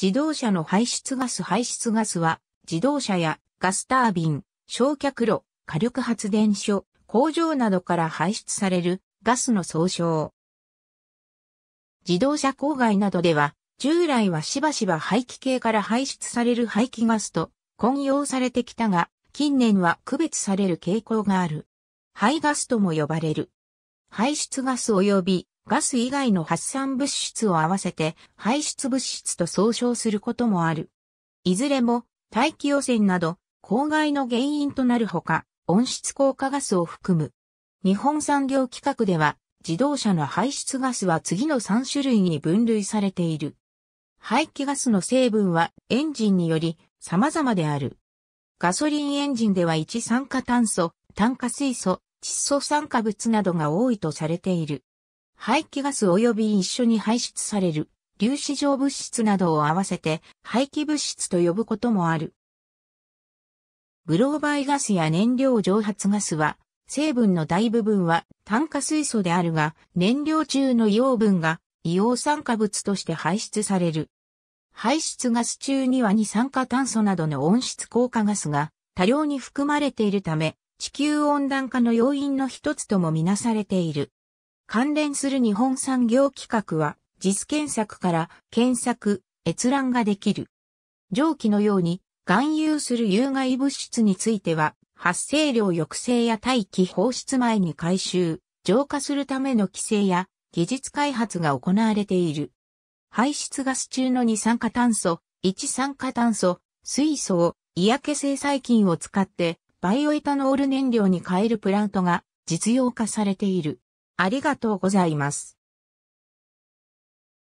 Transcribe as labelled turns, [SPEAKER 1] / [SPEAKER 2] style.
[SPEAKER 1] 自動車の排出ガス排出ガスは、自動車やガスタービン、焼却炉、火力発電所、工場などから排出されるガスの総称。自動車郊外などでは、従来はしばしば排気系から排出される排気ガスと混用されてきたが、近年は区別される傾向がある。排ガスとも呼ばれる。排出ガス及びガス以外の発散物質を合わせて排出物質と総称することもある。いずれも大気汚染など公害の原因となるほか、温室効果ガスを含む。日本産業規格では自動車の排出ガスは次の3種類に分類されている。排気ガスの成分はエンジンにより様々である。ガソリンエンジンでは一酸化炭素、炭化水素、窒素酸化物などが多いとされている。排気ガス及び一緒に排出される粒子状物質などを合わせて排気物質と呼ぶこともある。ブローバイガスや燃料蒸発ガスは成分の大部分は炭化水素であるが燃料中の硫黄分が硫黄酸化物として排出される。排出ガス中には二酸化炭素などの温室効果ガスが多量に含まれているため地球温暖化の要因の一つともみなされている。関連する日本産業規格は、実検索から検索、閲覧ができる。上記のように、含有する有害物質については、発生量抑制や大気放出前に回収、浄化するための規制や技術開発が行われている。排出ガス中の二酸化炭素、一酸化炭素、水素を嫌気性細菌を使ってバイオエタノール燃料に変えるプラントが実用化されている。あり
[SPEAKER 2] がとうございます。